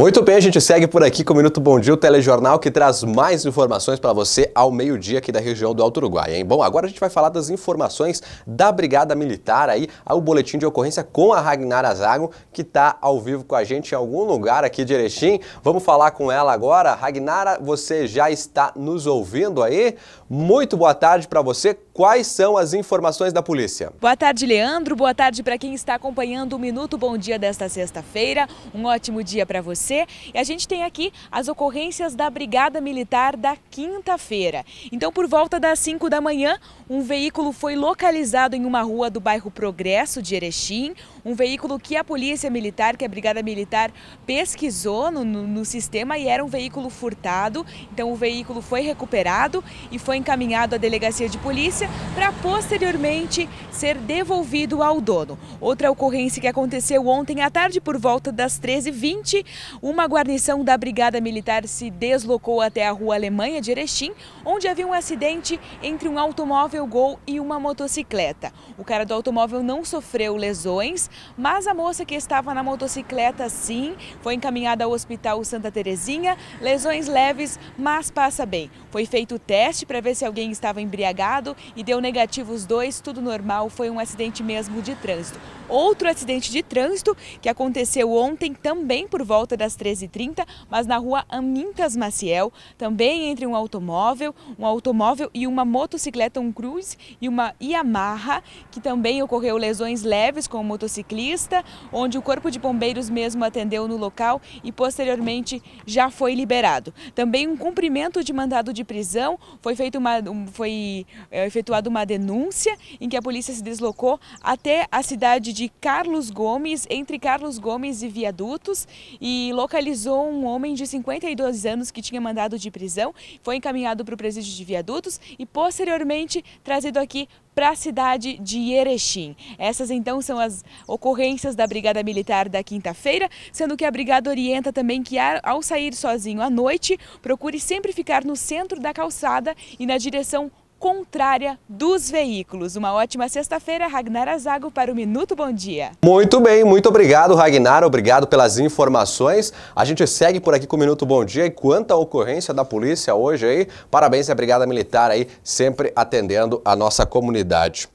Muito bem, a gente segue por aqui com o Minuto Bom Dia, o telejornal que traz mais informações para você ao meio-dia aqui da região do Alto Uruguai, hein? Bom, agora a gente vai falar das informações da Brigada Militar aí, ao boletim de ocorrência com a Ragnar Azago, que está ao vivo com a gente em algum lugar aqui de Erechim. Vamos falar com ela agora. Ragnara, você já está nos ouvindo aí? Muito boa tarde para você quais são as informações da polícia. Boa tarde, Leandro. Boa tarde para quem está acompanhando o Minuto Bom Dia desta sexta-feira. Um ótimo dia para você. E a gente tem aqui as ocorrências da Brigada Militar da quinta-feira. Então, por volta das 5 da manhã, um veículo foi localizado em uma rua do bairro Progresso de Erechim. Um veículo que a Polícia Militar, que a Brigada Militar pesquisou no, no, no sistema e era um veículo furtado. Então, o veículo foi recuperado e foi encaminhado à delegacia de polícia ocorrência para posteriormente ser devolvido ao dono. Outra ocorrência que aconteceu ontem à tarde por volta das 13h20, uma guarnição da Brigada Militar se deslocou até a Rua Alemanha de Erechim, onde havia um acidente entre um automóvel Gol e uma motocicleta. O cara do automóvel não sofreu lesões, mas a moça que estava na motocicleta sim, foi encaminhada ao Hospital Santa Terezinha, lesões leves, mas passa bem. Foi feito o teste para ver se alguém estava embriagado e deu negativo os dois, tudo normal, foi um acidente mesmo de trânsito. Outro acidente de trânsito que aconteceu ontem, também por volta das 13h30, mas na rua Amintas Maciel, também entre um automóvel, um automóvel e uma motocicleta, um Cruz e uma Yamaha, que também ocorreu lesões leves com o motociclista, onde o Corpo de Bombeiros mesmo atendeu no local e posteriormente já foi liberado. Também um cumprimento de mandado de prisão, foi feito uma, foi é, efetuada uma denúncia em que a polícia se deslocou até a cidade de Carlos Gomes, entre Carlos Gomes e Viadutos, e localizou um homem de 52 anos que tinha mandado de prisão, foi encaminhado para o presídio de Viadutos e posteriormente trazido aqui para a cidade de Erechim. Essas então são as ocorrências da Brigada Militar da quinta-feira, sendo que a Brigada orienta também que ao sair sozinho à noite, procure sempre ficar no centro da calçada e na direção contrária dos veículos. Uma ótima sexta-feira, Ragnar Azago para o Minuto Bom Dia. Muito bem, muito obrigado, Ragnar, obrigado pelas informações. A gente segue por aqui com o Minuto Bom Dia e quanto à ocorrência da polícia hoje aí, parabéns à Brigada Militar aí, sempre atendendo a nossa comunidade.